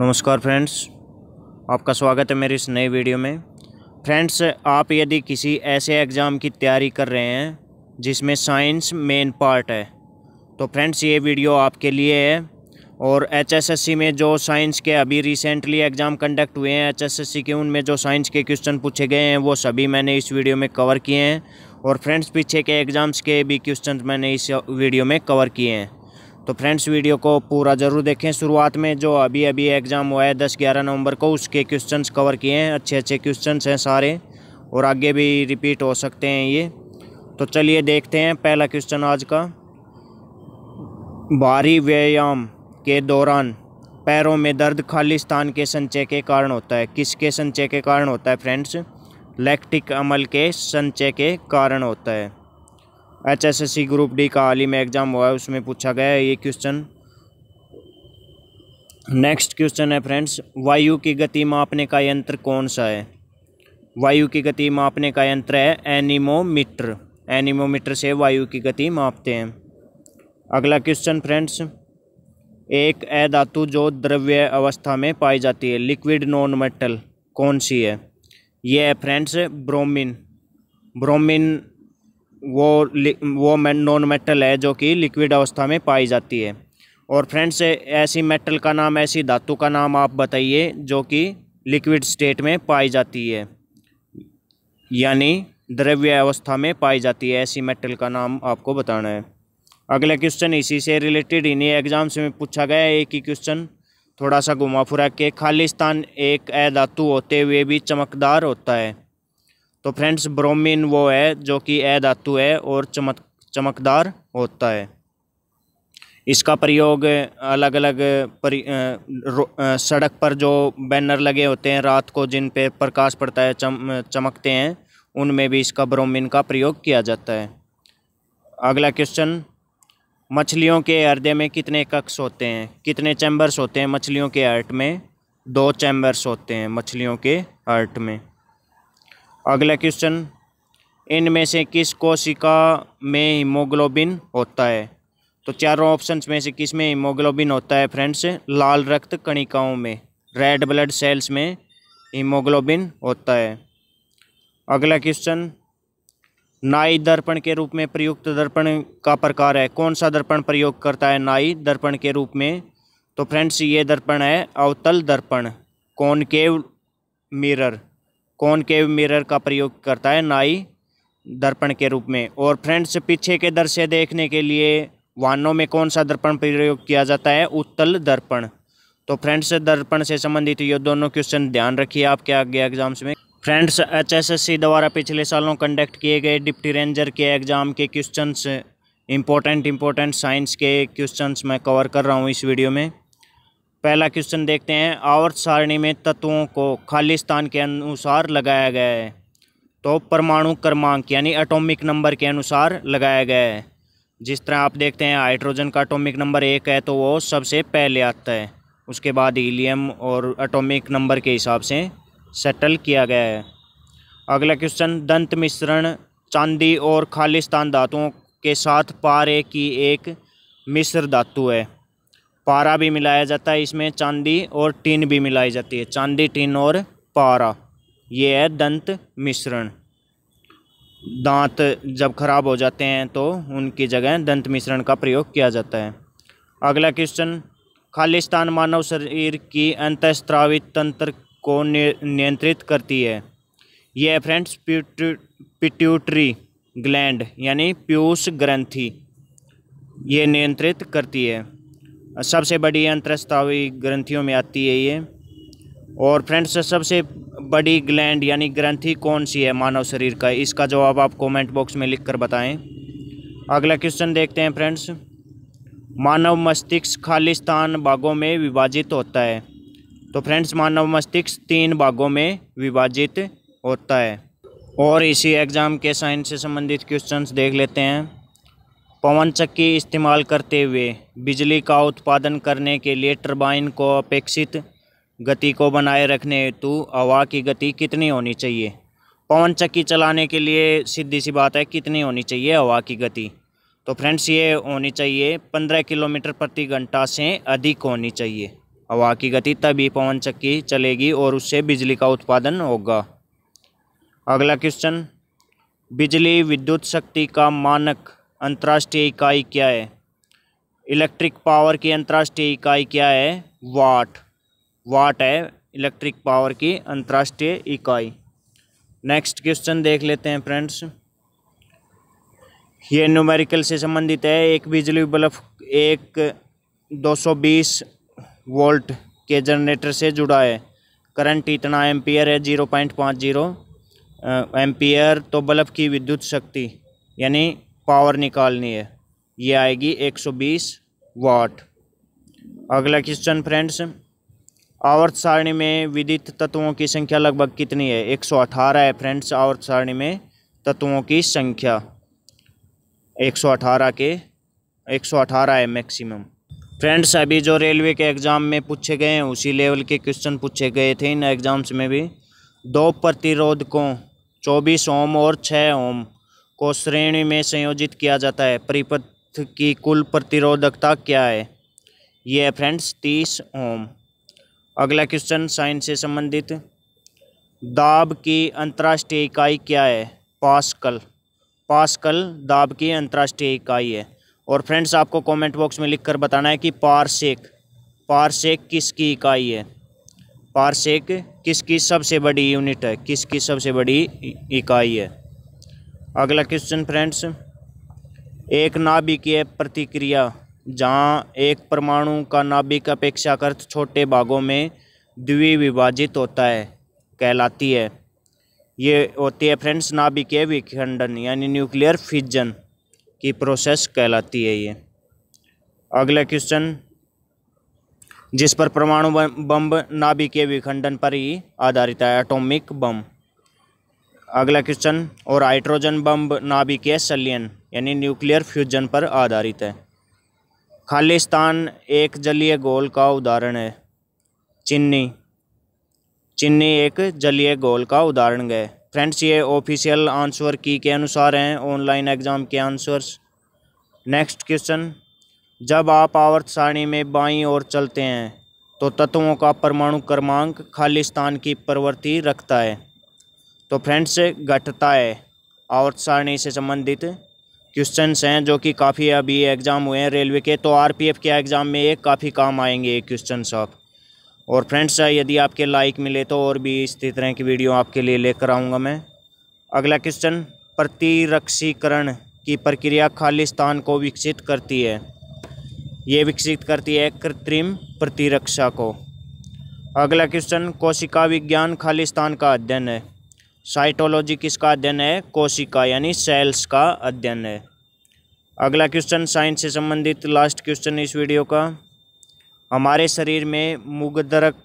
नमस्कार फ्रेंड्स आपका स्वागत है मेरे इस नए वीडियो में फ्रेंड्स आप यदि किसी ऐसे एग्ज़ाम की तैयारी कर रहे हैं जिसमें साइंस मेन पार्ट है तो फ्रेंड्स ये वीडियो आपके लिए है और एचएसएससी में जो साइंस के अभी रिसेंटली एग्ज़ाम कंडक्ट हुए हैं एचएसएससी के उनमें जो साइंस के क्वेश्चन पूछे गए हैं वो सभी मैंने इस वीडियो में कवर किए हैं और फ्रेंड्स पीछे के एग्ज़ाम्स के भी क्वेश्चन मैंने इस वीडियो में कवर किए हैं तो फ्रेंड्स वीडियो को पूरा ज़रूर देखें शुरुआत में जो अभी अभी एग्ज़ाम हुआ है दस ग्यारह नवंबर को उसके क्वेश्चंस कवर किए हैं अच्छे अच्छे क्वेश्चंस हैं सारे और आगे भी रिपीट हो सकते हैं ये तो चलिए देखते हैं पहला क्वेश्चन आज का भारी व्यायाम के दौरान पैरों में दर्द खाली स्थान के संचय के कारण होता है किसके संचय के कारण होता है फ्रेंड्स लैक्टिक अमल के संचय के कारण होता है H S S C group D का हाल ही में एग्ज़ाम हुआ है उसमें पूछा गया है ये क्वेश्चन नेक्स्ट क्वेश्चन है फ्रेंड्स वायु की गति मापने का यंत्र कौन सा है वायु की गति मापने का यंत्र है एनिमोमीटर एनिमोमीटर से वायु की गति मापते हैं अगला क्वेश्चन फ्रेंड्स एक ए धातु जो द्रव्य अवस्था में पाई जाती है लिक्विड नॉन मेटल कौन सी है यह है फ्रेंड्स ब्रोमिन ब्रोमिन वो वो नॉन मेटल है जो कि लिक्विड अवस्था में पाई जाती है और फ्रेंड्स ऐसी मेटल का नाम ऐसी धातु का नाम आप बताइए जो कि लिक्विड स्टेट में पाई जाती है यानी द्रव्य अवस्था में पाई जाती है ऐसी मेटल का नाम आपको बताना है अगला क्वेश्चन इसी से रिलेटेड इन्हीं एग्जाम्स में पूछा गया है एक ही क्वेश्चन थोड़ा सा घुमा फिरा के खालिस्तान एक अधातु होते हुए भी चमकदार होता है तो फ्रेंड्स ब्रोमीन वो है जो कि ए धातु है और चमक चमकदार होता है इसका प्रयोग अलग अलग परि, सड़क पर जो बैनर लगे होते हैं रात को जिन पे प्रकाश पड़ता है चम चमकते हैं उनमें भी इसका ब्रोमीन का प्रयोग किया जाता है अगला क्वेश्चन मछलियों के हृदय में कितने कक्ष होते हैं कितने चैम्बर्स होते हैं मछलियों के हर्ट में दो चैम्बर्स होते हैं मछलियों के हर्ट में अगला क्वेश्चन इनमें से किस कोशिका में हीमोग्लोबिन होता है तो चारों ऑप्शंस में से किस में हीमोग्लोबिन होता है फ्रेंड्स लाल रक्त कणिकाओं में रेड ब्लड सेल्स में हीमोग्लोबिन होता है अगला क्वेश्चन नाई दर्पण के रूप में प्रयुक्त दर्पण का प्रकार है कौन सा दर्पण प्रयोग करता है नाई दर्पण के रूप में तो फ्रेंड्स ये दर्पण है अवतल दर्पण कौनकेव मिरर कॉनकेव मिरर का प्रयोग करता है नाई दर्पण के रूप में और फ्रेंड्स पीछे के दृश्य देखने के लिए वाहनों में कौन सा दर्पण प्रयोग किया जाता है उत्तल दर्पण तो फ्रेंड्स दर्पण से संबंधित ये दोनों क्वेश्चन ध्यान रखिए आपके आगे एग्जाम्स में फ्रेंड्स एचएसएससी द्वारा पिछले सालों कंडक्ट किए गए डिप्टी रेंजर के एग्ज़ाम के क्वेश्चंस इंपॉर्टेंट इंपॉर्टेंट साइंस के क्वेश्चंस मैं कवर कर रहा हूँ इस वीडियो में पहला क्वेश्चन देखते हैं आवर्त सारणी में तत्वों को खालिस्तान के अनुसार लगाया गया है तो परमाणु क्रमांक यानी एटॉमिक नंबर के अनुसार लगाया गया है जिस तरह आप देखते हैं हाइड्रोजन का एटॉमिक नंबर एक है तो वो सबसे पहले आता है उसके बाद हीलियम और एटॉमिक नंबर के हिसाब से सेटल किया गया है अगला क्वेश्चन दंत मिश्रण चांदी और खालिस्तान धातुओं के साथ पारे की एक मिश्र धातु है पारा भी मिलाया जाता है इसमें चांदी और टीन भी मिलाई जाती है चांदी टीन और पारा ये है दंत मिश्रण दांत जब खराब हो जाते हैं तो उनकी जगह दंत मिश्रण का प्रयोग किया जाता है अगला क्वेश्चन खालिस्तान मानव शरीर की अंतस्त्रावित तंत्र को नियंत्रित करती है यह फ्रेंड्स पिट्यूटरी ग्लैंड यानी प्यूष ग्रंथि ये नियंत्रित करती है सबसे बड़ी अंतरस्तावी ग्रंथियों में आती है ये और फ्रेंड्स सबसे बड़ी ग्लैंड यानी ग्रंथि कौन सी है मानव शरीर का इसका जवाब आप कमेंट बॉक्स में लिखकर बताएं अगला क्वेश्चन देखते हैं फ्रेंड्स मानव मस्तिष्क खालिस्तान भागों में विभाजित होता है तो फ्रेंड्स मानव मस्तिष्क तीन भागों में विभाजित होता है और इसी एग्ज़ाम के साइंस से संबंधित क्वेश्चंस देख लेते हैं पवन चक्की इस्तेमाल करते हुए बिजली का उत्पादन करने के लिए टरबाइन को अपेक्षित गति को बनाए रखने हेतु हवा की गति कितनी होनी चाहिए पवन चक्की चलाने के लिए सीधी सी बात है कितनी होनी चाहिए हवा की गति तो फ्रेंड्स ये होनी चाहिए पंद्रह किलोमीटर प्रति घंटा से अधिक होनी चाहिए हवा की गति तभी पवन चक्की चलेगी और उससे बिजली का उत्पादन होगा अगला क्वेश्चन बिजली विद्युत शक्ति का मानक अंतर्राष्ट्रीय इकाई क्या है इलेक्ट्रिक पावर की अंतर्राष्ट्रीय इकाई क्या है वाट वाट है इलेक्ट्रिक पावर की अंतर्राष्ट्रीय इकाई नेक्स्ट क्वेश्चन देख लेते हैं फ्रेंड्स ये न्यूमेरिकल से संबंधित है एक बिजली बल्ब एक 220 वोल्ट के जनरेटर से जुड़ा है करंट इतना एम्पियर है जीरो पॉइंट पाँच जीरो एम्पियर तो बल्ब की विद्युत शक्ति यानी पावर निकालनी है ये आएगी 120 वाट अगला क्वेश्चन फ्रेंड्स आवर्त सारणी में विदित तत्वों की संख्या लगभग कितनी है 118 है फ्रेंड्स आवर्त सारणी में तत्वों की संख्या 118 के 118 है मैक्सिमम फ्रेंड्स अभी जो रेलवे के एग्ज़ाम में पूछे गए हैं उसी लेवल के क्वेश्चन पूछे गए थे इन एग्ज़ाम्स में भी दो प्रतिरोधकों चौबीस ओम और छः ओम को श्रेणी में संयोजित किया जाता है परिपथ की कुल प्रतिरोधकता क्या है ये है फ्रेंड्स तीस ओम अगला क्वेश्चन साइंस से संबंधित दाब की अंतर्राष्ट्रीय इकाई क्या है पास्कल पास्कल दाब की अंतर्राष्ट्रीय इकाई है और फ्रेंड्स आपको कमेंट बॉक्स में लिखकर बताना है कि पारसेक पारसेक किसकी इकाई है पारसेक किसकी सबसे बड़ी यूनिट है किसकी सबसे बड़ी इकाई है अगला क्वेश्चन फ्रेंड्स एक नाभिक की प्रतिक्रिया जहाँ एक परमाणु का नाभिक अपेक्षाकृत छोटे भागों में द्विविभाजित होता है कहलाती है ये होती है फ्रेंड्स नाभिकीय विखंडन यानी न्यूक्लियर फिजन की प्रोसेस कहलाती है ये अगला क्वेश्चन जिस पर परमाणु बम नाभिकीय विखंडन पर ही आधारित है एटॉमिक बम अगला क्वेश्चन और हाइड्रोजन बम नाभिकीय सलियन यानी न्यूक्लियर फ्यूजन पर आधारित है खालिस्तान एक जलीय गोल का उदाहरण है चिन्नी चिन्नी एक जलीय गोल का उदाहरण है फ्रेंड्स ये ऑफिशियल आंसर की के अनुसार हैं ऑनलाइन एग्ज़ाम के आंसर्स नेक्स्ट क्वेश्चन जब आप आवर्त सारणी में बाई ओर चलते हैं तो तत्वों का परमाणु क्रमांक खालिस्तान की प्रवृत्ति रखता है तो फ्रेंड्स घटता है और सारणी से संबंधित क्वेश्चंस हैं जो कि काफ़ी अभी एग्ज़ाम हुए हैं रेलवे के तो आरपीएफ के एग्ज़ाम में ये काफ़ी काम आएंगे ये क्वेश्चंस आप और फ्रेंड्स यदि आपके लाइक मिले तो और भी इस तरह की वीडियो आपके लिए लेकर आऊँगा मैं अगला क्वेश्चन प्रतिरक्षीकरण की प्रक्रिया खालिस्तान को विकसित करती है ये विकसित करती है कृत्रिम प्रतिरक्षा को अगला क्वेश्चन कोशिका विज्ञान खालिस्तान का अध्ययन है साइटोलॉजी किसका अध्ययन है कोशिका यानी सेल्स का अध्ययन है अगला क्वेश्चन साइंस से संबंधित लास्ट क्वेश्चन इस वीडियो का हमारे शरीर में मुगदरक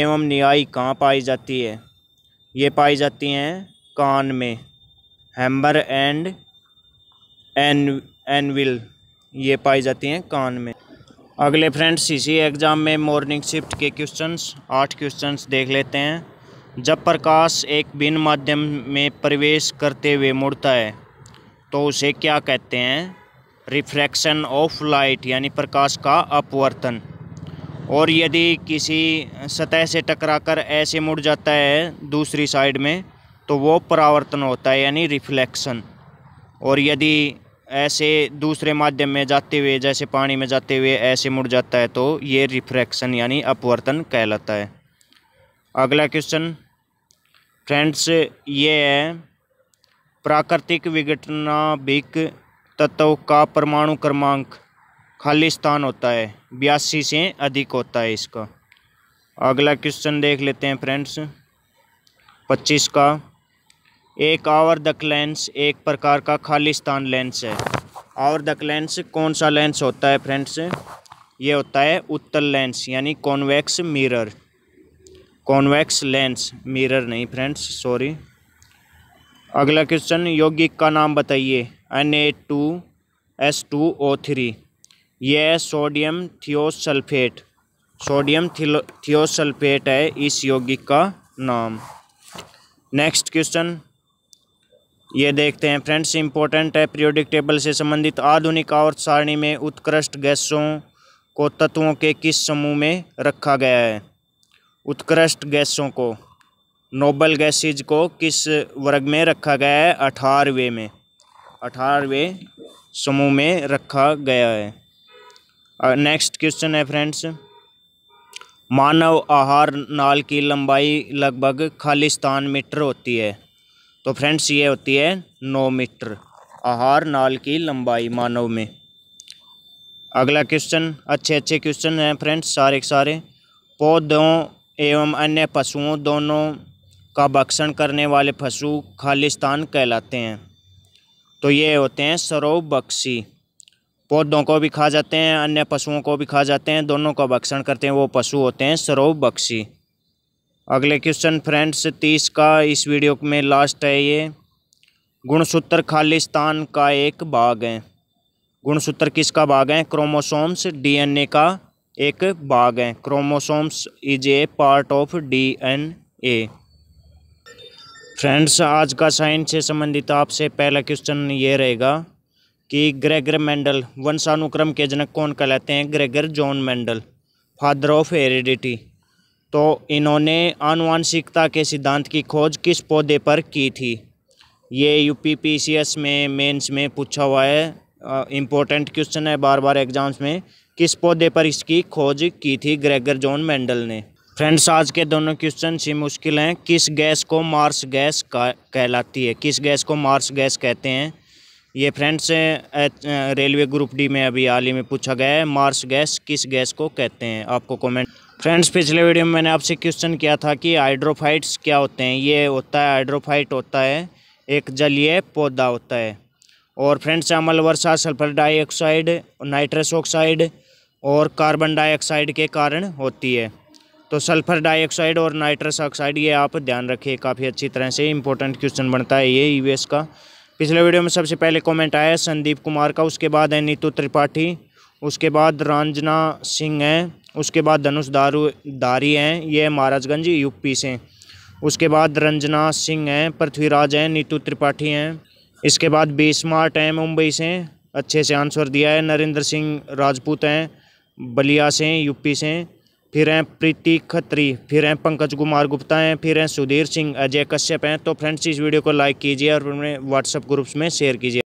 एवं न्याय कहाँ पाई जाती है ये पाई जाती हैं कान में हैम्बर एंड एन एनविल ये पाई जाती हैं कान में अगले फ्रेंड्स इसी एग्ज़ाम में मॉर्निंग शिफ्ट के क्वेश्चंस आठ क्वेश्चंस देख लेते हैं जब प्रकाश एक भिन्न माध्यम में प्रवेश करते हुए मुड़ता है तो उसे क्या कहते हैं रिफ्रैक्शन ऑफ लाइट यानी प्रकाश का अपवर्तन और यदि किसी सतह से टकराकर ऐसे मुड़ जाता है दूसरी साइड में तो वो परावर्तन होता है यानी रिफ्लेक्शन और यदि ऐसे दूसरे माध्यम में जाते हुए जैसे पानी में जाते हुए ऐसे मुड़ जाता है तो ये रिफ्रैक्शन यानी अपवर्तन कहलाता है अगला क्वेश्चन फ्रेंड्स ये है प्राकृतिक विघटनाभिक तत्व का परमाणु क्रमांक खाली स्थान होता है बयासी से अधिक होता है इसका अगला क्वेश्चन देख लेते हैं फ्रेंड्स पच्चीस का एक आवर्धक लेंस एक प्रकार का खाली स्थान लेंस है आवर्धक लेंस कौन सा लेंस होता है फ्रेंड्स ये होता है उत्तल लेंस यानी convex mirror convex lens mirror नहीं फ्रेंड्स सॉरी अगला क्वेश्चन यौगिक का नाम बताइए N A two S two O three यह है सोडियम थियोसल्फेट सोडियम थियोसल्फेट है इस यौगिक का नाम नेक्स्ट क्वेश्चन ये देखते हैं फ्रेंड्स इंपॉर्टेंट है पीरियोडिक टेबल से संबंधित आधुनिक आवर्त सारणी में उत्कृष्ट गैसों को तत्वों के किस समूह में रखा गया है उत्कृष्ट गैसों को नोबल गैसेज को किस वर्ग में रखा गया है अठारहवें में अठारहवें समूह में रखा गया है नेक्स्ट क्वेश्चन है फ्रेंड्स मानव आहार नाल की लंबाई लगभग खालिस्तान मीटर होती है तो फ्रेंड्स ये होती है नौ मीटर आहार नाल की लंबाई मानव में अगला क्वेश्चन अच्छे अच्छे क्वेश्चन हैं फ्रेंड्स सारे के सारे पौधों एवं अन्य पशुओं दोनों का भक्षण करने वाले पशु खालिस्तान कहलाते हैं तो ये होते हैं सरोव बक्सी पौधों को भी खा जाते हैं अन्य पशुओं को भी खा जाते हैं दोनों का भक्षण करते हैं वो पशु होते हैं सरोव बक्सी अगले क्वेश्चन फ्रेंड्स तीस का इस वीडियो में लास्ट है ये गुणसूत्र खालिस्तान का एक भाग है गुणसूत्र किसका भाग है क्रोमोसोम्स डीएनए का एक भाग है chromosomes is a part of D N A friends आज का साइंस से संबंधित आपसे पहला क्वेश्चन ये रहेगा कि ग्रेगर मेंडल वंशानुक्रम के जनक कौन कहलाते हैं Gregor John Mendel father of heredity तो इन्होंने आनुवंशिकता के सिद्धांत की खोज किस पौधे पर की थी ये U P P C S में मेंस में पूछा हुआ है इम्पोर्टेंट क्वेश्चन है बार बार एग्जाम्स में किस पौधे पर इसकी खोज की थी ग्रेगर जॉन मेंडल ने फ्रेंड्स आज के दोनों क्वेश्चन ही मुश्किल हैं किस गैस को मार्स गैस का कहलाती है किस गैस को मार्स गैस कहते हैं ये फ्रेंड्स रेलवे ग्रुप डी में अभी हाल ही में पूछा गया है मार्स गैस किस गैस को कहते हैं आपको कमेंट फ्रेंड्स पिछले वीडियो में मैंने आपसे क्वेश्चन किया था कि हाइड्रोफाइट्स क्या होते हैं ये होता है हाइड्रोफाइट होता है एक जलीय पौधा होता है और फ्रेंड्स अमल वर्षा सल्फर डाइऑक्साइड नाइट्रस ऑक्साइड और कार्बन डाइऑक्साइड के कारण होती है तो सल्फ़र डाइऑक्साइड और नाइट्रस ऑक्साइड ये आप ध्यान रखिए काफ़ी अच्छी तरह से इंपॉर्टेंट क्वेश्चन बनता है ये यूएस का पिछले वीडियो में सबसे पहले कमेंट आया संदीप कुमार का उसके बाद है नीतू त्रिपाठी उसके बाद रंजना सिंह हैं उसके बाद धनुष दारू दारी हैं ये महाराजगंज यूपी से उसके बाद रंजना सिंह हैं पृथ्वीराज हैं नीतू त्रिपाठी हैं इसके बाद बी स्मार्ट हैं मुंबई से अच्छे से आंसर दिया है नरेंद्र सिंह राजपूत हैं बलिया से हैं यूपी से हैं फिर हैं प्रीति खत्री फिर हैं पंकज कुमार गुप्ता हैं फिर हैं सुधीर सिंह अजय कश्यप हैं तो फ्रेंड्स इस वीडियो को लाइक कीजिए और अपने व्हाट्सअप ग्रुप्स में शेयर कीजिए